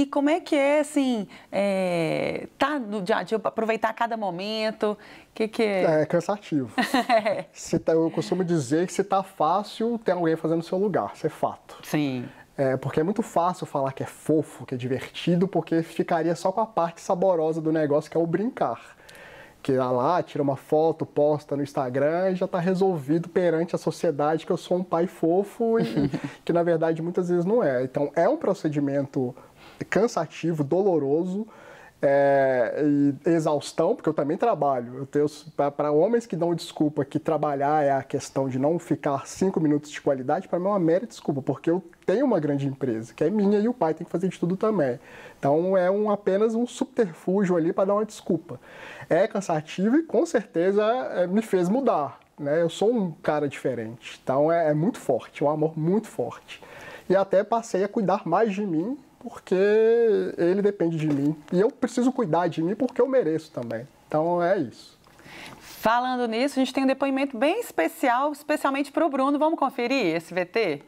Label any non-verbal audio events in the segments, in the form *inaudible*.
E como é que é, assim, é, tá no dia a dia, aproveitar cada momento? O que, que é? É, é cansativo. é. *laughs* Tá, eu costumo dizer que se tá fácil, tem alguém fazendo o seu lugar, isso é fato. Sim. É, porque é muito fácil falar que é fofo, que é divertido, porque ficaria só com a parte saborosa do negócio, que é o brincar. Que lá, lá tira uma foto, posta no Instagram e já está resolvido perante a sociedade que eu sou um pai fofo e *laughs* que na verdade muitas vezes não é. Então é um procedimento cansativo, doloroso. É, exaustão, porque eu também trabalho. para homens que dão desculpa que trabalhar é a questão de não ficar cinco minutos de qualidade, para mim é uma mera desculpa, porque eu tenho uma grande empresa que é minha e o pai tem que fazer de tudo também. Então é um, apenas um subterfúgio ali para dar uma desculpa. É cansativo e com certeza é, me fez mudar. Né? Eu sou um cara diferente, então é, é muito forte, é um amor muito forte. E até passei a cuidar mais de mim porque ele depende de mim e eu preciso cuidar de mim porque eu mereço também. Então é isso. Falando nisso, a gente tem um depoimento bem especial, especialmente para o Bruno. Vamos conferir esse VT?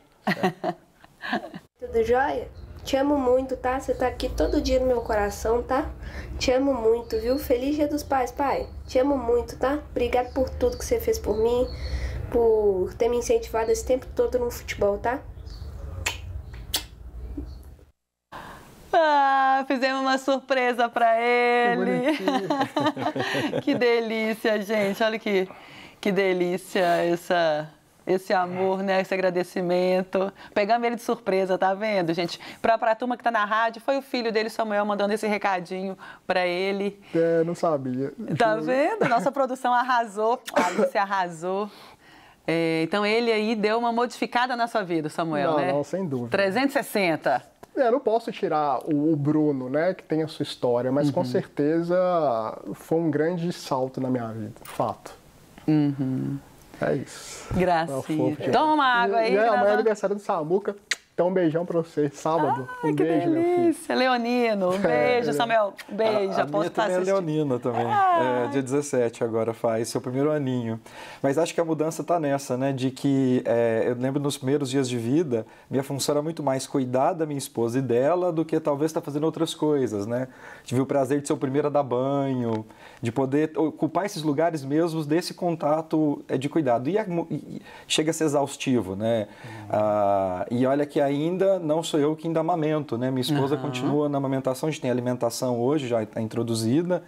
Tudo jóia? Te amo muito, tá? Você tá aqui todo dia no meu coração, tá? Te amo muito, viu? Feliz Dia dos Pais, pai. Te amo muito, tá? Obrigado por tudo que você fez por mim, por ter me incentivado esse tempo todo no futebol, tá? fizemos uma surpresa para ele. *laughs* Que, delícia, gente. Olha que, que delícia essa esse amor, né? Esse agradecimento. Pegamos ele de surpresa, tá vendo, gente? Pra, pra turma que tá na rádio, foi o filho dele, Samuel, mandando esse recadinho pra ele. É, não sabia. Tá vendo? Nossa produção arrasou. A Alice arrasou. É, então ele aí deu uma modificada na sua vida, Samuel, não, né? Não, sem dúvida. 360. É, eu não posso tirar o, Bruno, né, que tem a sua história, mas uhum. com certeza foi um grande salto na minha vida, fato. Uhum. É isso. Gracinha. Tá Toma água aí. É, amanhã é aniversário do Samuca. Então, um beijão pra você. Sábado. Ah, um que beijo, delícia. Leonino, um *laughs* é. beijo. É, Samuel, um beijo. A, a minha tá também é Leonina também. É. É, dia 17 agora faz, seu primeiro aninho. Mas acho que a mudança tá nessa, né? De que, é, eu lembro nos primeiros dias de vida, minha função era muito mais cuidar da minha esposa e dela do que talvez estar tá fazendo outras coisas, né? Tive o prazer de ser o primeiro a dar banho, de poder ocupar esses lugares mesmos desse contato é, de cuidado. E, a, e chega a ser exaustivo, né? Uhum. Ah, e olha que a ainda não sou eu que ainda amamento, né? Minha esposa uhum. continua na amamentação, a gente tem alimentação hoje, já tá introduzida.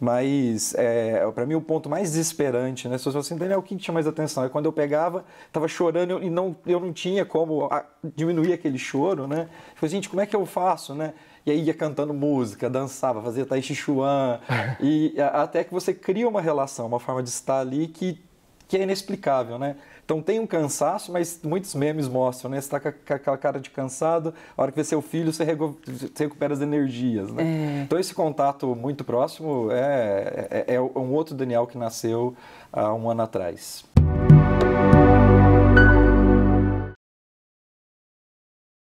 Mas, é, para mim, o ponto mais desesperante, né? Se você falam assim, Daniel, o que tinha mais atenção? É quando eu pegava, estava chorando e não, eu não tinha como a, ah, diminuir aquele choro, né? Eu falei, gente, como é que eu faço, né? E aí ia cantando música, dançava, fazia tai chi chuan. *laughs* e a, até que você cria uma relação, uma forma de estar ali que que é inexplicável, né? Então tem um cansaço, mas muitos memes mostram, né? Você está com aquela cara de cansado, a hora que vê seu filho, você, recupera as energias, né? É. Então esse contato muito próximo é, é, é um outro Daniel que nasceu há um ano atrás.